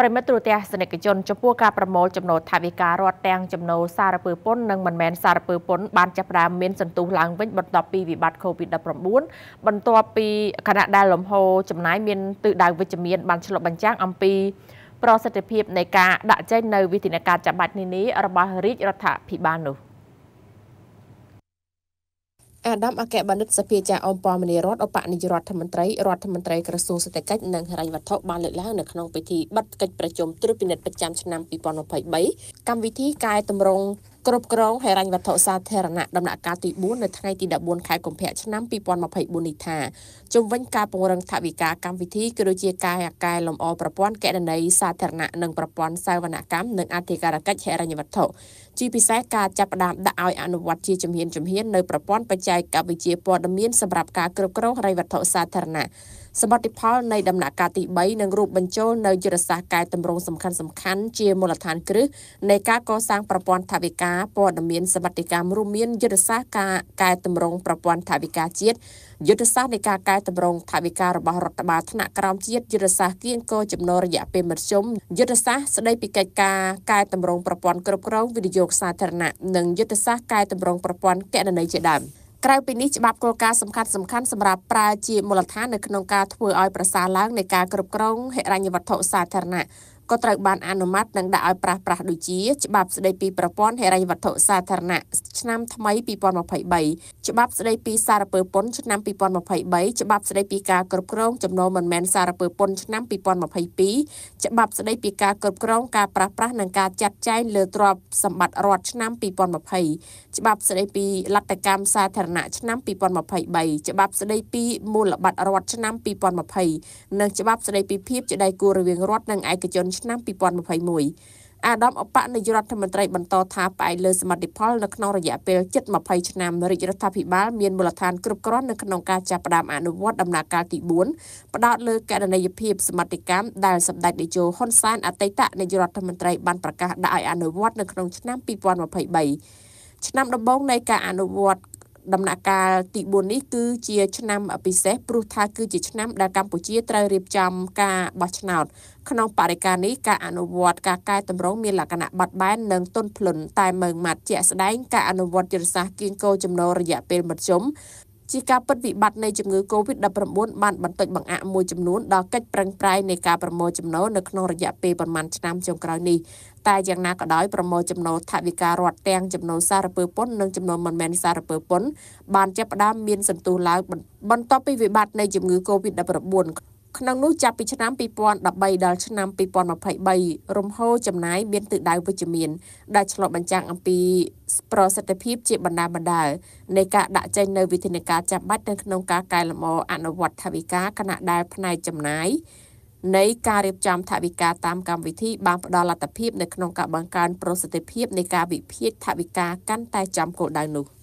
ប្រិមិត្តទូរទស្សនិកជនចំពោះការប្រមូលចំណូលថវិការដ្ឋទាំងចំណូលសារពើពន្ធនិងមិនមែនសារពើពន្ធបានចាប់ផ្ដើមមានសន្ទុះឡើងវិញបន្ទាប់ពីវិបត្តិ COVID-19 បន្ទាប់ពីគណៈដែលលំហូរចំណាយមានទិសដៅវិជ្ជមានបានឆ្លុះបញ្ចាំងអំពីប្រសិទ្ធភាពនៃការដាក់ចេញនៅវិធានការចាំបាច់នានារបស់រាជរដ្ឋាភិបាលនោះ។អាដាមអគ្គបណ្ឌិតសភាចាអំពរមនីរដ្ឋឧបនាយរដ្ឋមន្ត្រីរដ្ឋមន្ត្រីក្រសួងសេដ្ឋកិច្ចនិងហិរញ្ញវត្ថុបានលើកឡើងនៅក្នុងពិធីបិទកិច្ចប្រជុំត្រួតពិនិត្យប្រចាំឆ្នាំ2023កម្មវិធីកែតម្រង់គ្រប់គ្រងហិរញ្ញវត្ថុសាធារណៈដំណាក់កាលទី4នៅថ្ងៃទី14ខែកុម្ភៈឆ្នាំ2024នេះថាជំវិញការពង្រឹងថវិកាកម្មវិធីគឺដូចជាការកែលម្អប្រព័ន្ធកណន័យសាធារណៈនិងប្រព័ន្ធសាវនកម្មនិងអធិការកិច្ចហិរញ្ញវត្ថុជាពិសេសការចាប់ផ្ដើមដាក់ឲ្យអនុវត្តជាជំហានជំហាននៅប្រព័ន្ធបច្ចេកវិទ្យាព័ត៌មានសម្រាប់ការគ្រប់គ្រងហិរញ្ញវត្ថុសាធារណៈសមិទ្ធផល នៃដំណាក់កាលទី3នឹងរួមបញ្ចូលនៅយុទ្ធសាស្ត្រកែតម្រង់សំខាន់សំខាន់ជាមូលដ្ឋានគ្រឹះនៃការកសាងប្រព័ន្ធថវិកាព័ត៌មានសមិទ្ធកម្មរួមមានយុទ្ធសាស្ត្រការកែតម្រង់ប្រព័ន្ធថវិកាជាតិយុទ្ធសាស្ត្រនៃការកែតម្រង់ថវិការបស់រដ្ឋបាលថ្នាក់ក្រោមជាតិយុទ្ធសាស្ត្រគៀងគរចំណូលរយៈពេលមធ្យមយុទ្ធសាស្ត្រស្ដីពីកិច្ចការកែតម្រង់ប្រព័ន្ធគ្រប់គ្រងវិនិយោគសាធារណៈនិងយុទ្ធសាស្ត្រកែតម្រង់ប្រព័ន្ធកណន័យជាដើម។ក្រៅពីនេះច្បាប់គោលការណ៍សំខាន់សំខាន់សម្រាប់ប្រើជាមូលដ្ឋាននៅក្នុងការធ្វើឲ្យប្រសើរឡើងនៃការគ្រប់គ្រងហិរញ្ញវត្ថុសាធារណៈក៏ត្រូវបានអនុម័តនិងដាក់ឲ្យប្រាស់ប្រាស់ដូចជាច្បាប់ស្តីពីប្រព័ន្ធហិរញ្ញវត្ថុសាធារណៈឆ្នាំថ្មី2023ច្បាប់ស្តីពីសារពើពន្ធឆ្នាំ2023ច្បាប់ស្តីពីការគ្រប់គ្រងចំណូលមិនមែនសារពើពន្ធឆ្នាំ2022ច្បាប់ស្តីពីការគ្រប់គ្រងការប្រាស់ប្រាស់និងការចាត់ចែងលើទ្រព្យសម្បត្តិរដ្ឋឆ្នាំ2020ច្បាប់ស្តីពីលັດតកម្មសាធារណៈឆ្នាំ2023ច្បាប់ស្តីពីមូលបត្ររដ្ឋឆ្នាំ2020និងច្បាប់ស្តីពីភាពជាដៃគូរវាងរដ្ឋនិងឯកជនឆ្នាំ2021អាដាមអបនាយករដ្ឋមន្ត្រីបន្តថាផ្អែកលើសមិទ្ធផលនៅក្នុងរយៈពេលជិត20ឆ្នាំរាជរដ្ឋាភិបាលមានមូលដ្ឋានគ្រប់គ្រាន់នៅក្នុងការចាប់ផ្ដើមអនុវត្តដំណើរការទី4ផ្ដោតលើកណន័យភាពសមិទ្ធកម្មដែលសម្ដេចនាយកហ៊ុនសែនអតីតនាយករដ្ឋមន្ត្រីបានប្រកាសដាក់ឲ្យអនុវត្តនៅក្នុងឆ្នាំ2023ឆ្នាំដំបូងនៃការអនុវត្តដំណាក់កាលទី4នេះគឺជា ឆ្នាំពិសេសព្រោះថា គឺជាឆ្នាំដែលកម្ពុជាត្រូវរៀបចំ ការបោះឆ្នោត ក្នុងបរិការនេះការអនុវត្តការកែតម្រង់មានលក្ខណៈបត់បែននិងទន់ភ្លន់តែមើងម៉ាត់ជាក់ស្ដែងការអនុវត្តយុទ្ធសាស្ត្រគៀងគោចំណូលរយៈពេលមធ្យមជាការពិតវិបត្តិនៃជំងឺ Covid-19 បានបន្តិចបង្អាក់មួយចំនួនដល់កិច្ចប្រឹងប្រែងនៃការប្រមូលចំណូលនៅក្នុងរយៈពេលប្រមាណឆ្នាំចុងក្រោយនេះតែយ៉ាងណាក៏ដោយប្រមូលចំណូលថវិការដ្ឋទាំងចំណូលសារពើពន្ធនិងចំណូលមិនមែនសារពើពន្ធបានចាប់ផ្ដើមមានសន្ទុះឡើងបន្ទាប់ពីវិបត្តិនៃជំងឺ Covid-19 ក្នុងនោះចាប់ពីឆ្នាំ2013ដល់ឆ្នាំ2023រំហោចំណាយមានទិដៅវិជ្ជមានដែលឆ្លុះបញ្ចាំងអំពីប្រសិទ្ធភាពជាបណ្ដាបណ្ដាលនៃការដាក់ចេញនូវវិធានការចាំបាច់នៅក្នុងការកែលម្អអនុវត្តថវិកាគណៈដែលផ្នែកចំណាយនៃការរៀបចំថវិកាតាមកម្មវិធីបានផ្ដល់លទ្ធភាពនៅក្នុងការបង្កើនប្រសិទ្ធភាពនៃការវិភាគថវិកាកាន់តែចំគោលដៅនោះ។